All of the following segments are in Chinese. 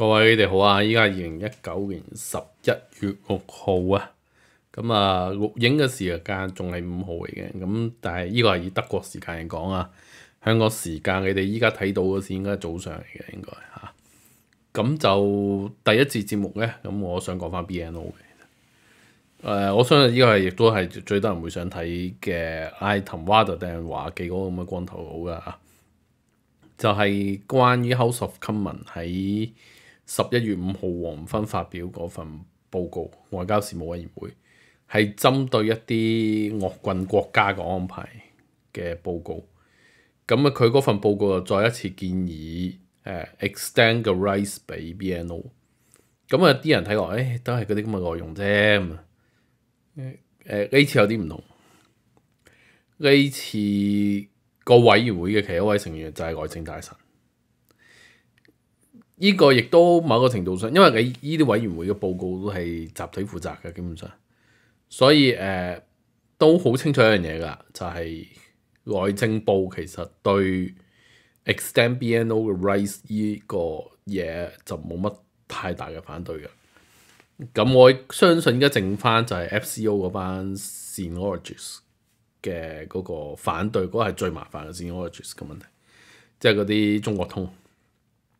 各位你哋好啊！依家系二零一九年十一月六号啊，咁啊录影嘅时间仲系五号嚟嘅，咁但系依个系以德国时间嚟讲啊，香港时间你哋依家睇到嘅事应该系早上嚟嘅应该吓，咁就第一次节目咧，咁我想讲翻 BNO 嘅，诶我相信依个系亦都系最多人会想睇嘅 i t e m w a t e r Day 华记嗰个咁嘅光头佬噶吓，就系关于 House of Common 喺。十一月五號黃昏發表嗰份報告，外交事務委員會係針對一啲惡棍國家嘅安排嘅報告。咁啊，佢嗰份報告又再一次建議誒 extend 嘅 r i s e 俾 BNO。咁啊，啲人睇落誒都係嗰啲咁嘅內容啫。誒誒，呢次有啲唔同。呢次個委員會嘅其中一位成員就係外政大臣。呢個亦都某個程度上，因為你呢啲委員會嘅報告都係集體負責嘅，基本上，所以誒都好清楚一樣嘢㗎，就係內政部其實對 extend BNO 嘅 rise 呢個嘢就冇乜太大嘅反對嘅。咁我相信而家剩翻就係 FCO 嗰班 s e n i o r a t s 嘅嗰個反對，嗰個係最麻煩嘅 s e n i o r a t s 嘅問題，即係嗰啲中國通。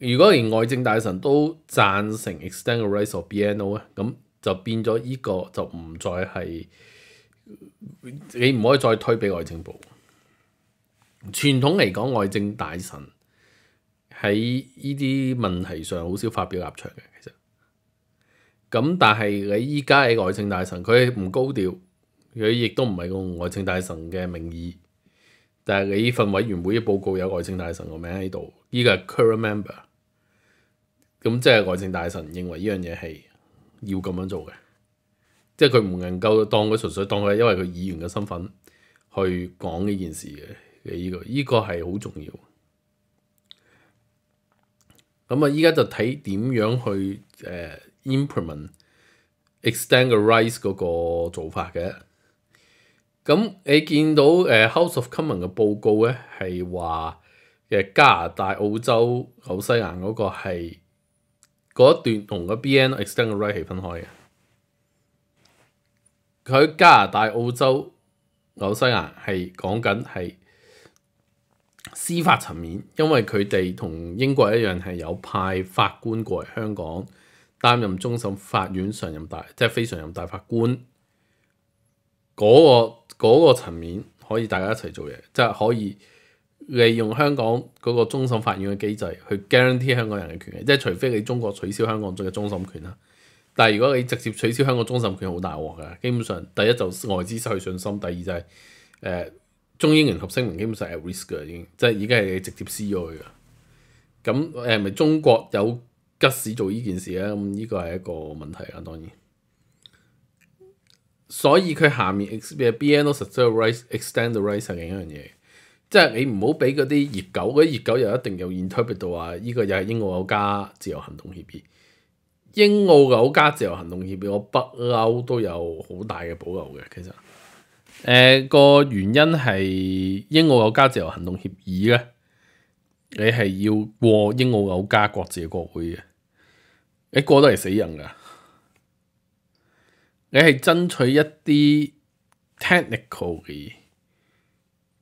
如果連外政大臣都贊成 extend 嘅 rights 或 BNO 咧，咁就變咗依個就唔再係你唔可以再推俾外政部。傳統嚟講，外政大臣喺依啲問題上好少發表立場嘅，其實。咁但係你依家喺外政大臣，佢唔高調，佢亦都唔係用外政大臣嘅名義。但係你份委員會嘅報告有外政大臣個名喺度，依個 current member。咁即係外政大臣認為呢樣嘢係要咁樣做嘅，即係佢唔能夠當佢純粹當佢因為佢議員嘅身份去講呢件事嘅。嘅依個依個係好重要。咁啊，依家就睇點樣去誒 implement extend 嘅 rights 嗰個做法嘅。咁你見到誒 House of Commons 嘅報告咧，係話嘅加拿大、澳洲、紐西蘭嗰個係。嗰段同個 BN Extended Right 係分開嘅。佢喺加拿大、澳洲、紐西蘭係講緊係司法層面，因為佢哋同英國一樣係有派法官過嚟香港擔任終審法院常任大，即係非常任大法官嗰個嗰個層面，可以大家一齊做嘢，即係可以。利用香港嗰個終審法院嘅機制去 guarantee 香港人嘅權利，即係除非你中國取消香港嘅終審權啦。但係如果你直接取消香港終審權，好大鑊㗎。基本上，第一就外資失去信心，第二就係誒中英聯合聲明基本上 at risk 啦，已經即係已經係直接撕咗佢㗎。咁誒，咪中國有吉事做呢件事咧？咁呢個係一個問題啊，當然。所以佢下面 BNO 實質 r i s e extend the r i s e 係另一樣嘢。即係你唔好俾嗰啲熱狗，嗰啲熱狗又一定有 interpret 到話，依個又係英澳有加自由行動協議。英澳有加自由行動協議，我北歐都有好大嘅保留嘅。其實，誒個原因係英澳有加自由行動協議咧，你係要過英澳有加國會國會嘅，你過都係死人㗎。你係爭取一啲 technical 嘅。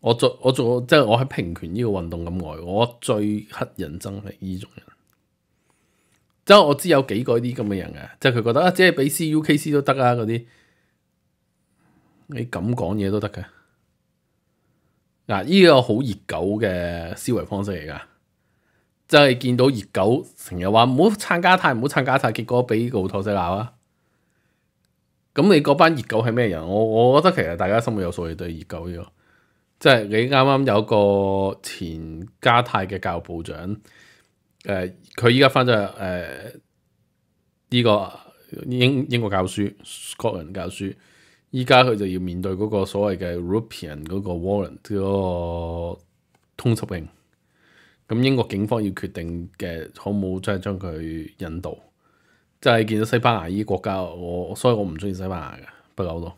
我做我做即系我喺平权呢个运动咁耐，我最黑人憎系呢种人，即系我知有几个啲咁嘅人嘅，即系佢觉得啊，即系俾 C U K C 都得啊，嗰啲你咁讲嘢都得嘅，嗱呢个好热狗嘅思维方式嚟噶，即系见到热狗成日话唔好参加太唔好参加太，结果俾个仔闹啊，咁你嗰班热狗系咩人？我我觉得其实大家心里有数，对热狗呢个。即係你啱啱有個前加泰嘅教育部長，誒，佢依家翻咗诶呢個英英國教書，Scotland 教書，依家佢就要面對嗰個所謂嘅 European 嗰個 w a r r e n 嗰個通緝令，咁英國警方要決定嘅可冇即系將佢引渡，即係見到西班牙依國家，我所以我唔中意西班牙嘅，不嬲多，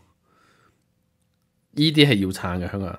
依啲係要撐嘅香港。人。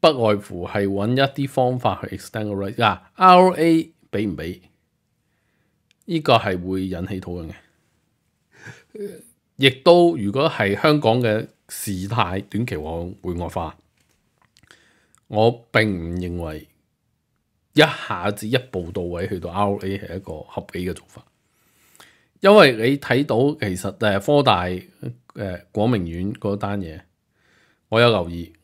不外乎系揾一啲方法去 extend 個 rate r a 俾唔俾？呢個係會引起討論嘅。亦都如果係香港嘅事態短期往會外化，我並唔認為一下子一步到位去到 r a 係一個合理嘅做法，因為你睇到其實誒科大誒廣明苑嗰單嘢，我有留意。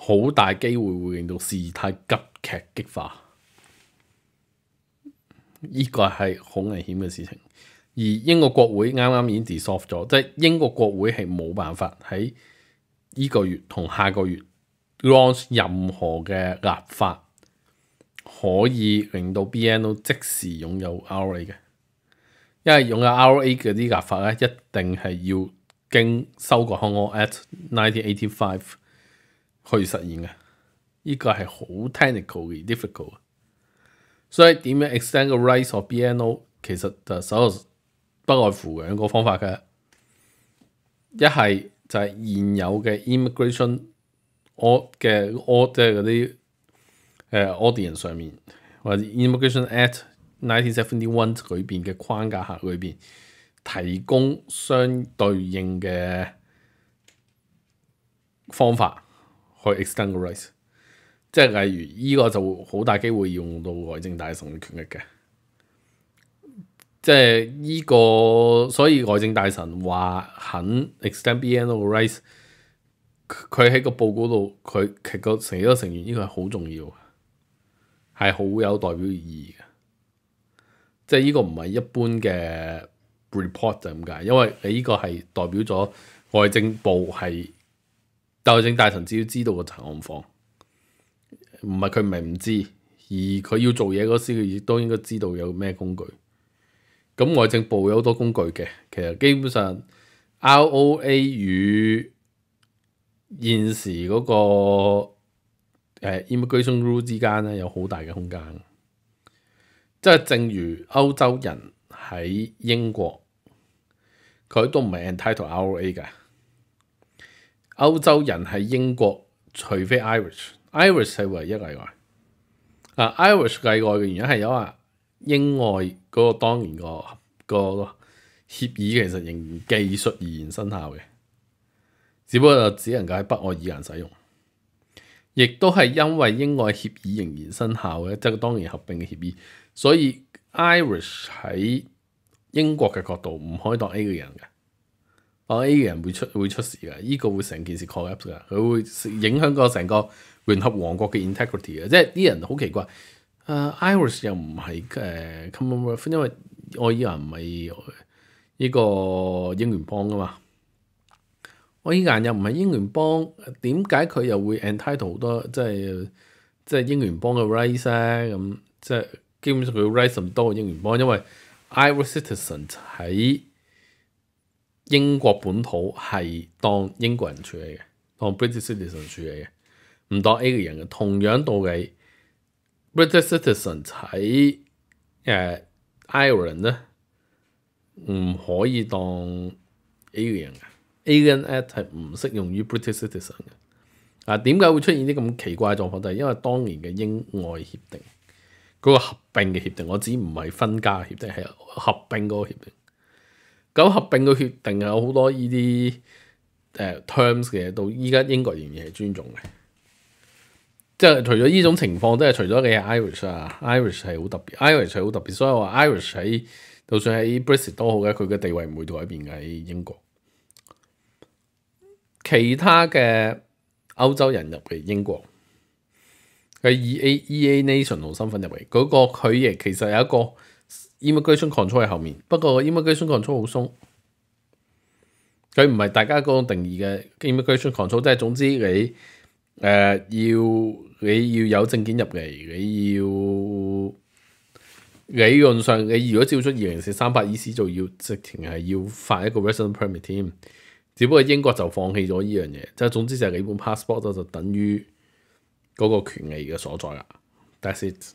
好大機會會令到事態急劇激化，呢個係好危險嘅事情。而英國國會啱啱已演辭 soft 咗，即係英國國會係冇辦法喺呢個月同下個月 launch 任何嘅立法，可以令到 BNO 即時擁有 RA 嘅。因為擁有 RA 嗰啲立法咧，一定係要經修改《Hong Kong Act 1985》。可以實現嘅，呢個係好 technical 嘅 difficult，所以點樣 extend 個 rise o f BNO 其實就首不外乎兩個方法嘅，一係就係現有嘅 immigration or 嘅 or 即系嗰啲诶 audience 上面或者 immigration at 1971裏边嘅框架下裏边提供相對應嘅方法。去 extend t rise，即係例如呢個就好大機會用到外政大臣嘅權力嘅，即係呢個所以外政大臣話肯 extend b e o n h r a s e 佢喺個報告度佢其个成個成員呢個係好重要，係好有代表意義嘅，即係呢個唔係一般嘅 report 就咁解，因為你呢個係代表咗外政部係。內政大臣只要知道個情况，唔係佢明唔知，而佢要做嘢嗰時，佢亦都應該知道有咩工具。咁外政部有好多工具嘅，其實基本上 ROA 與現時嗰個 immigration rule 之間咧有好大嘅空間。即係正如歐洲人喺英國，佢都唔係 entitle ROA 嘅。歐洲人喺英國，除非 Irish，Irish 係唯一例外。啊，Irish 例外嘅原因係有啊，英外嗰個當年個個協議其實仍然技術仍然生效嘅，只不過就只能夠喺北愛爾蘭使用。亦都係因為英外協議仍然生效嘅，即係當年合併嘅協議，所以 Irish 喺英國嘅角度唔可以當 A 個人嘅。我 A 人會出會出事嘅，呢個會成件事 collapse 嘅，佢會影響個成個聯合王國嘅 integrity 嘅，即係啲人好奇怪。誒，Iris 又唔係誒 Commonwealth，因為我依人唔係呢個英聯邦噶嘛，我依人又唔係英聯邦，點解佢又會 entitle 好多即係即係英聯邦嘅 rise 咧？咁即係基本上佢 rise 咁多英聯邦，因為 Iris citizen 喺。英國本土係當英國人處理嘅，當 British citizen 處理嘅，唔當 alien 嘅。同樣道理，British citizen 喺誒 Ireland 咧，唔可以當 alien 嘅。alien act 係唔適用於 British citizen 嘅。啊，點解會出現啲咁奇怪嘅狀況？就係因為當年嘅英外協定，嗰個合併嘅協定，我指唔係分家協定，係合併嗰個協定。咁合并嘅决定有好多呢啲诶 terms 嘅，到依家英國仍然係尊重嘅。即係除咗呢種情況，即係除咗你係 Irish 啊，Irish 係好特別，Irish 係好特別，所以話 Irish 喺就算喺 British 都好嘅，佢嘅地位唔會改变嘅喺英國。其他嘅歐洲人入嚟英國佢 EEA nation 號身份入嚟，嗰個佢亦其實有一個。Immigration control 喺後面，不過 immigration control 好松，佢唔係大家嗰種定義嘅 immigration control，即係總之你誒要你要有證件入嚟，你要理論上你如果照出二零四三法意思做，要直情係要發一個 r e s i d e n t permit 添。只不過英國就放棄咗依樣嘢，即係總之就係你本 passport 就等於嗰個權利嘅所在啦。That's it。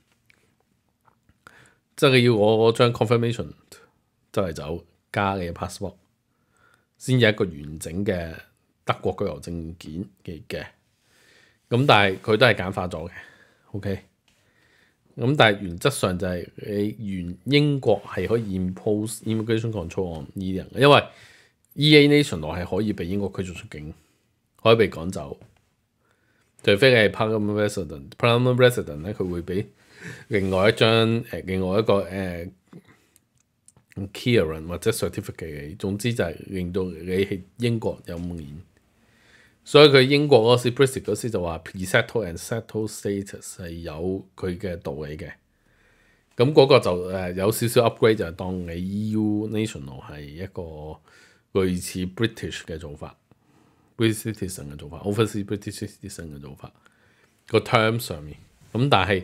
即係要我我將 confirmation 周圍走加嘅 passport 先，一個完整嘅德國居留證件嘅。咁但係佢都係簡化咗嘅。OK。咁但係原則上就係你原英國係可以 impose immigration control 案呢啲人，因為 Ea nation 我係可以被英國拒逐出境，可以被趕走。除非你係 permanent resident，permanent resident 咧佢會俾。另外一張誒，另外一個誒，clearance 或者 certificate，總之就係令到你喺英國有面，所以佢英國嗰時 British 嗰時就話 resettle and settle status 係有佢嘅道理嘅。咁嗰個就誒有少少 upgrade 就係當你 EU national 係一個類似 British 嘅做法，British citizen 嘅做法 o f f i c e British citizen 嘅做法，個 terms 上面咁，但係。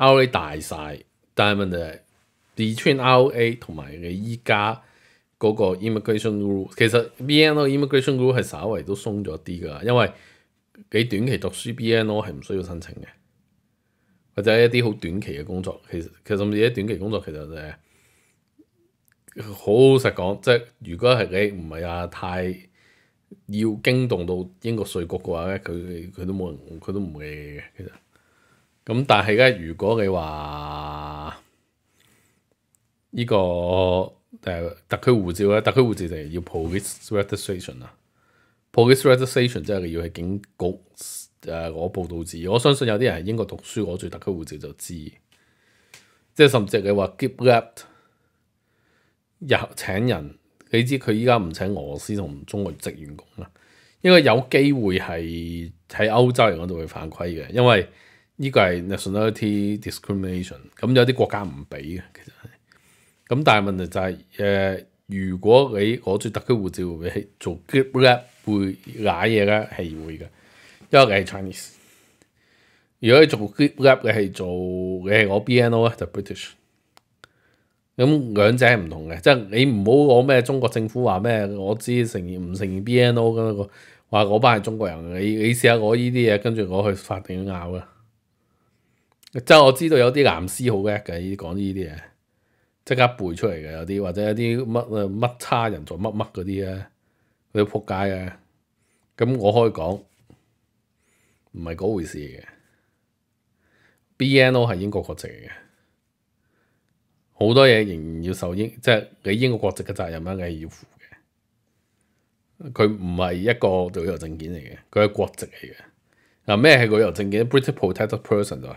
ROA 大晒，但係我哋 B t ROA 同埋你依家嗰個 immigration rule，其實 BNO immigration rule 稍微都鬆咗啲噶，因為你短期讀書 BNO 系唔需要申請嘅，或者一啲好短期嘅工作，其實其實我哋啲短期工作其實系、好好實講，即係如果係你唔係啊太要驚動到英國税局嘅話咧，佢佢都冇人，佢都唔會嘅其實。咁但系咧，如果你话呢个诶特区护照咧，特区护照就系要 police registration 啦，police registration 即系要喺警局诶我报到知。我相信有啲人喺英国读书，攞住特区护照就知。即系甚至你话 keep a p 入请人，你知佢依家唔请俄罗斯同中国籍员工啦，因为有机会系喺欧洲嚟讲都会犯规嘅，因为。呢個係 nationality discrimination，咁有啲國家唔俾嘅，其實係。咁但係問題就係，誒，如果你攞住特區護照係做 gap gap 會揦嘢咧係會嘅，因為係 Chinese。如果你做 gap gap 嘅係做，係我 BNO 咧就 British。咁兩者唔同嘅，即係你唔好講咩中國政府話咩，我知承認唔承認 BNO 嘅個話，嗰班係中國人，你你試下我呢啲嘢，跟住我去法庭拗噶。真我知道有啲男師好叻嘅，講呢啲嘢即刻背出嚟嘅有啲，或者有啲乜乜差人做乜乜嗰啲咧，佢啲仆街嘅。咁我可以講唔係嗰回事嘅。B N O 係英國國籍嚟嘅，好多嘢仍然要受英即係你英國國籍嘅責任啊。你係要负嘅。佢唔係一個旅遊證件嚟嘅，佢係國籍嚟嘅。嗱咩係旅遊證件？British Protected Person 就係。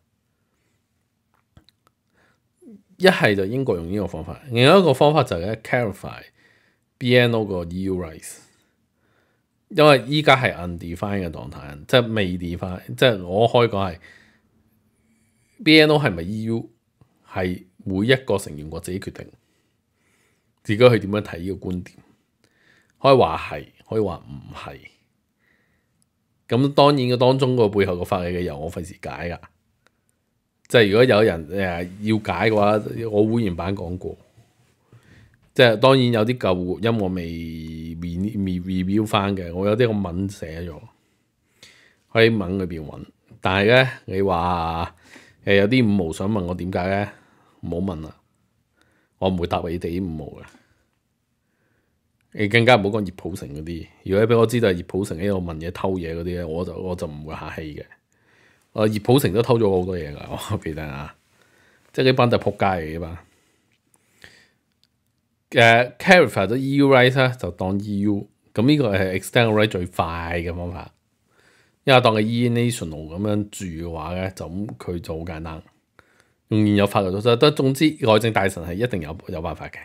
一系就英國用呢個方法，另一個方法就咧 clarify BNO 個 EU rights，因為依家係 undefined 嘅狀態，即係未 define，即係我以講係 BNO 係咪 EU，係每一個成員國自己決定，自己去點樣睇呢個觀點，可以話係，可以話唔係，咁當然嘅當中個背後個法理嘅由，我費事解㗎。即係如果有人誒要解嘅話，我會員版講過。即係當然有啲舊音我未未 r e v e w 翻嘅，我有啲個文寫咗，可以文裏邊揾。但係咧，你話誒有啲五毛想問我點解咧，唔好問啦，我唔會答你哋啲五毛嘅。你更加唔好講葉普成嗰啲，如果俾我知道係葉普成喺度問嘢偷嘢嗰啲咧，我就我就唔會客氣嘅。啊！葉普成都偷咗好多嘢噶，我記得啊，即係呢班就撲街嚟嘅嘛。誒 c a r r f o r 都 EU right 咧，就當 EU 咁呢個係 extend right 最快嘅方法。因為當佢 EU national 咁樣住嘅話咧，就咁佢就好簡單。用現有法律得。但總之外政大臣係一定有有辦法嘅。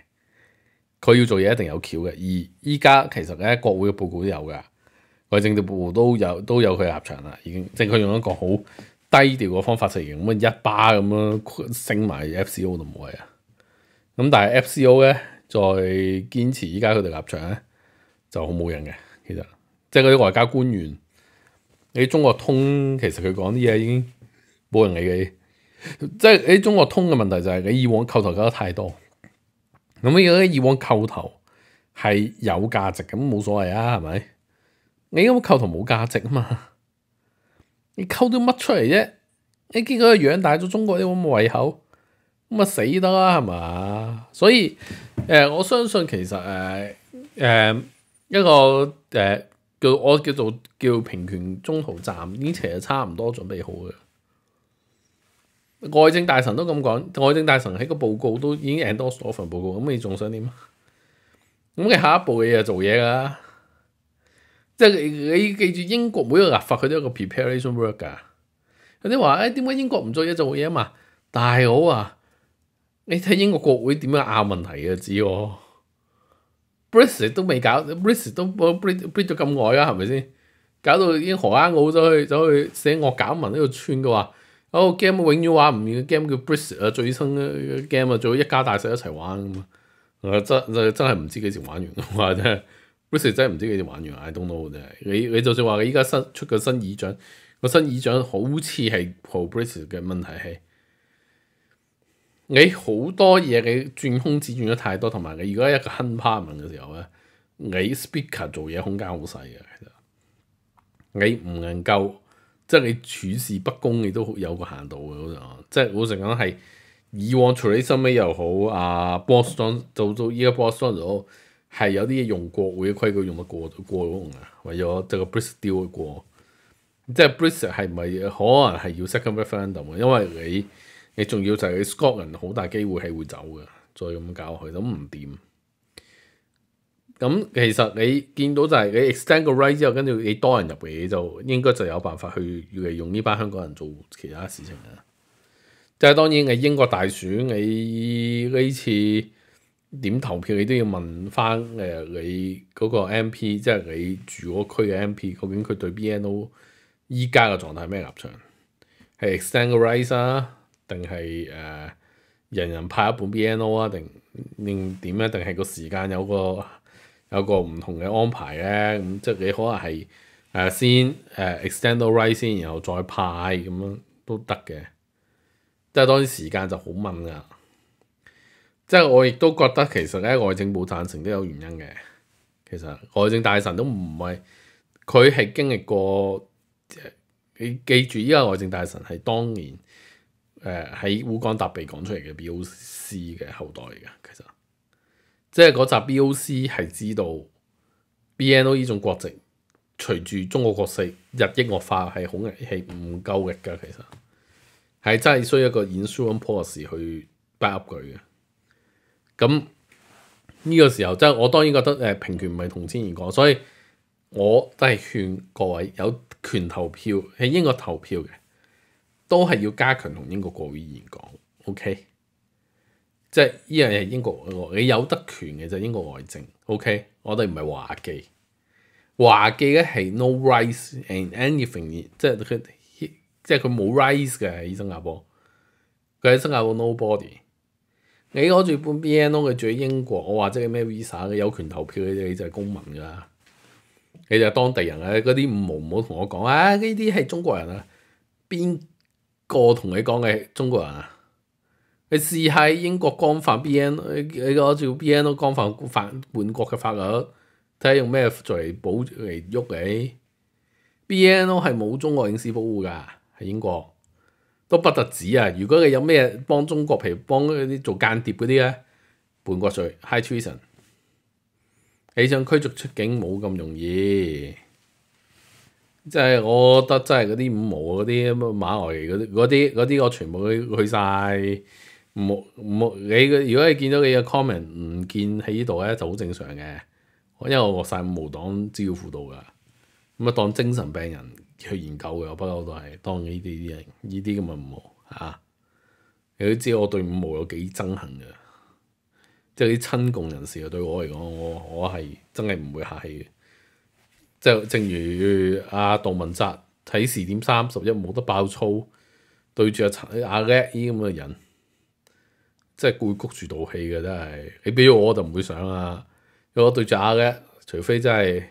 佢要做嘢一定有橋嘅，而依家其實咧國會嘅報告都有噶。外政部都有都有佢立场啦，已经即系佢用一个好低调嘅方法实现咁啊，一巴咁样升埋 F C O 就冇謂啊。咁但系 F C O 咧，再坚持依家佢哋立场咧，就好冇人嘅。其实即系嗰啲外交官员，你中国通其实佢讲啲嘢已经冇人理嘅。即系你中国通嘅问题就系你以往叩头叩得太多。咁如得以往叩头系有价值咁，冇所谓啊，系咪？你咁样构图冇价值啊嘛，你扣啲乜出嚟啫？你结果养大咗中国啲咁嘅胃口，咁啊死得啦系咪所以诶，我相信其实诶诶一个诶叫我叫做叫平权中途站，已经其实差唔多准备好嘅。外政大臣都咁讲，外政大臣喺个报告都已经 s 多咗份报告，咁你仲想点啊？咁你下一步嘢就做嘢噶啦。即係你記住英國每個立法佢都有個 preparation work 㗎，有啲話誒點解英國唔做嘢做嘢啊嘛？大佬啊，你睇英國國會點樣拗問題啊知喎？Bris 都未搞，Bris 都 br br br 咗咁耐啊，係咪先？搞到英荷啱好走去走去寫惡搞文喺度串嘅話，個 game 永遠玩唔完，個 game 叫 Bris 啊最新嘅 game 啊，做一家大細一齊玩咁啊真真係唔知幾時玩完嘅話真係。Bruce 真系唔知佢哋玩完，I don't know 真系。你你就算话你依家新出个新议长，个新议长好似系 Pro Bruce 嘅问题，你好多嘢你转空子转咗太多，同埋你如果一个 h a n p a r m e n 嘅时候咧，你 speaker 做嘢空间好细嘅，其实你唔能够即系你处事不公，你都有个限度嘅嗰种。即系我成日讲系以往，除你新尾又好，啊 Boss 张做到依家 Boss 张咗。係有啲嘢用國會嘅規矩用得過過用啊，為咗就個 b r i a c e 掉過，即係 b r i a c e 係咪可能係要 second referendum？因為你你仲要就係你 s c o a n 人好大機會係會走嘅，再咁搞佢都唔掂。咁其實你見到就係你 extend 個 right 之後，跟住你多人入嚟，你就應該就有辦法去嚟用呢班香港人做其他事情啊。即係當然你英國大選你呢次。點投票你都要問翻誒你嗰個 MP，即係你住嗰區嘅 MP，究竟佢對 BNO 依家嘅狀態咩立場？係 extend the r i s e 啊，定係誒人人派一本 BNO 啊，定點點啊？定係個時間有個有個唔同嘅安排咧？咁即係你可能係誒先誒 extend the r i s e 先，然後再派咁樣都得嘅，即係當時時間就好掹㗎。即系我亦都觉得其实咧，外政部赞成都有原因嘅。其实外政大臣都唔系佢系经历过。你记住，依家外政大臣系当年诶喺乌干达被讲出嚟嘅 B.O.C. 嘅后代嘅。其实即系嗰集 B.O.C. 系知道 B.N.O. 呢种国籍随住中国国势日益恶化系好系唔够力噶。其实系真系需要一个 Ensurance Policy 去 back up 佢嘅。咁呢個時候，即係我當然覺得誒平權唔係同天國講，所以我都係勸各位有權投票喺英國投票嘅，都係要加強同英國國會議員講，OK。即係依樣嘢英國，你有得權嘅就英國外政，OK。我哋唔係華記，華記咧係 no rights in anything，即係佢，即係佢冇 rights 嘅，新加坡，佢喺新加坡 nobody。你攞住本 BNO 嘅住喺英國，我話即係咩 Visa 嘅有權投票，你你就係公民㗎啦，你就係當地人啦。嗰啲唔好唔好同我講啊！呢啲係中國人啊，邊個同你講嘅中國人啊？你試下英國光法 BNO，你攞住 BNO 光法換國嘅法律，睇下用咩嚟保嚟喐你。BNO 係冇中國影事保護㗎，喺英國。都不特止啊！如果你有咩幫中國，譬如幫嗰啲做間諜嗰啲咧，半國罪，high treason，你想驅逐出境冇咁容易。即係我覺得，即係嗰啲五毛嗰啲馬來嗰啲嗰啲嗰啲，我全部去去曬。冇冇你？如果你見到你嘅 comment 唔見喺呢度咧，就好正常嘅。因為我落曬五毛黨招呼到㗎。咁啊，當精神病人去研究嘅，不過都係當呢啲啲人，呢啲咁嘅五毛啊！你都知我對五毛有幾憎恨嘅，即係啲親共人士啊，對我嚟講，我我係真係唔會客氣嘅。即係正如阿杜文澤睇時點三十一，冇得爆粗，對住阿阿叻呢咁嘅人，即係攰谷住道氣嘅真係。你比如我就唔會想如果對住阿叻，除非真係。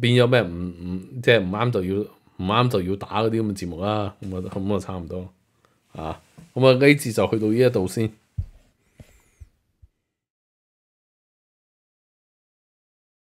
變咗咩？唔唔，即係唔啱就要唔啱就要打嗰啲咁嘅節目啦。咁啊，咁啊，差唔多啊。咁啊，呢節就去到呢一度先。